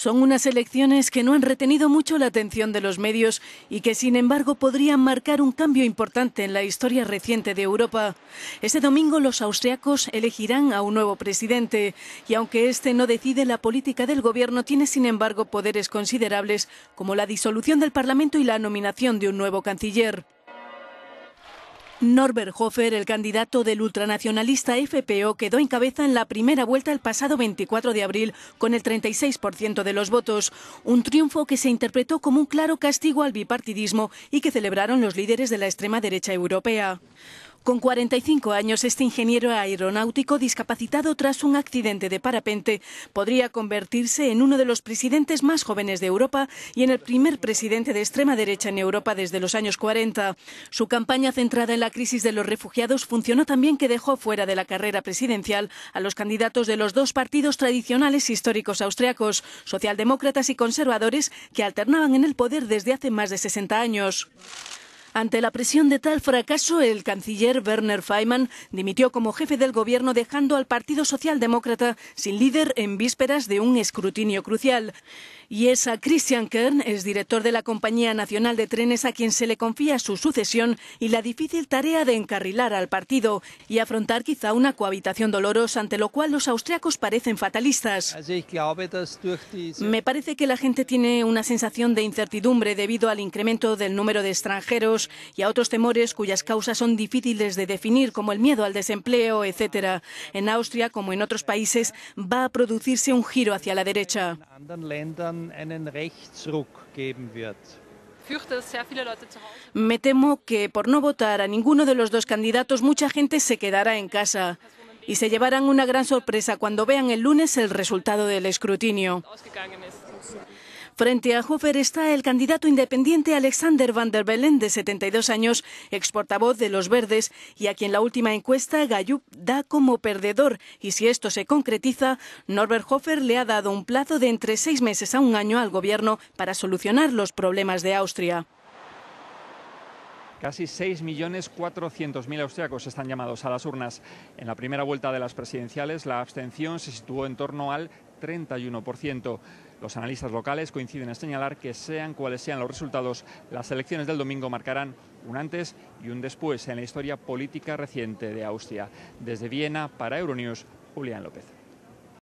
Son unas elecciones que no han retenido mucho la atención de los medios y que, sin embargo, podrían marcar un cambio importante en la historia reciente de Europa. Este domingo los austriacos elegirán a un nuevo presidente y, aunque este no decide la política del gobierno, tiene, sin embargo, poderes considerables como la disolución del Parlamento y la nominación de un nuevo canciller. Norbert Hofer, el candidato del ultranacionalista FPO, quedó en cabeza en la primera vuelta el pasado 24 de abril con el 36% de los votos, un triunfo que se interpretó como un claro castigo al bipartidismo y que celebraron los líderes de la extrema derecha europea. Con 45 años, este ingeniero aeronáutico discapacitado tras un accidente de parapente podría convertirse en uno de los presidentes más jóvenes de Europa y en el primer presidente de extrema derecha en Europa desde los años 40. Su campaña centrada en la crisis de los refugiados funcionó también que dejó fuera de la carrera presidencial a los candidatos de los dos partidos tradicionales históricos austriacos, socialdemócratas y conservadores, que alternaban en el poder desde hace más de 60 años. Ante la presión de tal fracaso, el canciller Werner Feynman dimitió como jefe del gobierno dejando al Partido Socialdemócrata sin líder en vísperas de un escrutinio crucial. Y es a Christian Kern, es director de la Compañía Nacional de Trenes, a quien se le confía su sucesión y la difícil tarea de encarrilar al partido y afrontar quizá una cohabitación dolorosa, ante lo cual los austriacos parecen fatalistas. Me parece que la gente tiene una sensación de incertidumbre debido al incremento del número de extranjeros y a otros temores cuyas causas son difíciles de definir, como el miedo al desempleo, etc. En Austria, como en otros países, va a producirse un giro hacia la derecha. Me temo que por no votar a ninguno de los dos candidatos mucha gente se quedará en casa y se llevarán una gran sorpresa cuando vean el lunes el resultado del escrutinio. Frente a Hofer está el candidato independiente Alexander Van der Bellen, de 72 años, exportavoz de Los Verdes, y a quien la última encuesta Gallup da como perdedor. Y si esto se concretiza, Norbert Hofer le ha dado un plazo de entre seis meses a un año al gobierno para solucionar los problemas de Austria. Casi 6.400.000 austriacos están llamados a las urnas. En la primera vuelta de las presidenciales, la abstención se situó en torno al 31%. Los analistas locales coinciden en señalar que sean cuales sean los resultados, las elecciones del domingo marcarán un antes y un después en la historia política reciente de Austria. Desde Viena, para Euronews, Julián López.